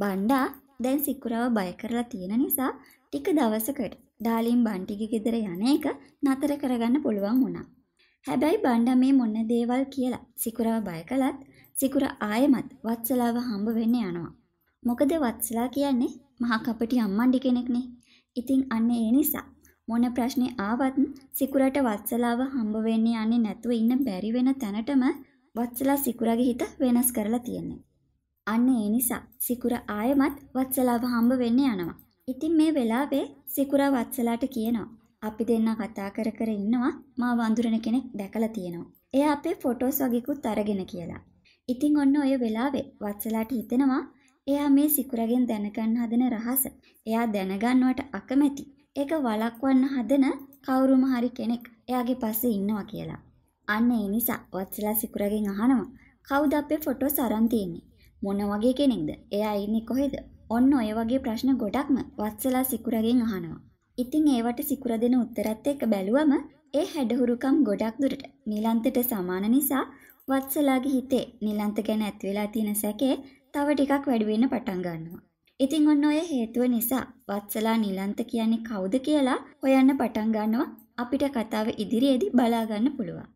බණ්ඩා දැන් සිකුරාව බය කරලා තියෙන නිසා ටික දවසකට ඩාලින් බන්ටිගේ ගෙදර යන එක නතර කරගන්න පුළුවන් වුණා. හැබැයි බණ්ඩා මේ මොන දේවල් කියලා සිකුරාව බය කළත් සිකුර ආයෙමත් වත්සලාව හම්බ වෙන්න යනවා. මොකද වත්සලා කියන්නේ මහා කපටි අම්මන්ඩි කෙනෙක්නේ. ඉතින් අන්න ඒ නිසා මොන ප්‍රශ්නේ ආවත් සිකුරට වත්සලාව හම්බ වෙන්නේ යන්නේ නැතුව ඉන්න බැරි වෙන තැනටම වත්සලා සිකුරගේ හිත වෙනස් කරලා තියෙන්නේ. අන්න ඒ නිසා සිකුර ආයමත් වත්සලාව හම්බ වෙන්න යනවා. ඉතින් මේ වෙලාවේ සිකුරා වත්සලාට කියනවා. අපි දෙන්න කතා කර කර ඉන්නවා මා වඳුරන කෙනෙක් දැකලා තියෙනවා. එයා අපේ ෆොටෝස් වගේකුත් අරගෙන කියලා. ඉතින් ඔන්න ඔය වෙලාවේ වත්සලාට හිතෙනවා එයා මේ සිකුරගෙන් දැනගන්න හදන රහස. එයා දැනගන්නවට අකමැති. ඒක වළක්වන්න හදන කවුරුම හරි කෙනෙක් එයාගේ පස්සේ ඉන්නවා කියලා. අන්න ඒ නිසා වත්සලා සිකුරගෙන් අහනවා කවුද අපේ ෆොටෝස් අරන් තියෙන්නේ? මොන වගේ කෙනෙක්ද? එයා ඉන්නේ කොහෙද? ඔන්න ඔය වගේ ප්‍රශ්න ගොඩක්ම වත්සලා සිකුරගෙන් අහනවා. ඉතින් ඒවට සිකුර දෙන උත්තරත් එක්ක බැලුවම ඒ හැඩහුරුකම් ගොඩක් දුරට නිලන්තට සමාන නිසා වත්සලාගේ හිතේ නිලන්ත ගැන ඇති වෙලා තියෙන සැකේ තව ටිකක් වැඩි වෙන්න පටන් ගන්නවා. ඉතින් ඔන්න ඔය හේතුව නිසා වත්සලා නිලන්ත කියන්නේ කවුද කියලා හොයන්න පටන් ගන්නවා අපිට කතාව ඉදිරියේදී බලා ගන්න පුළුවන්.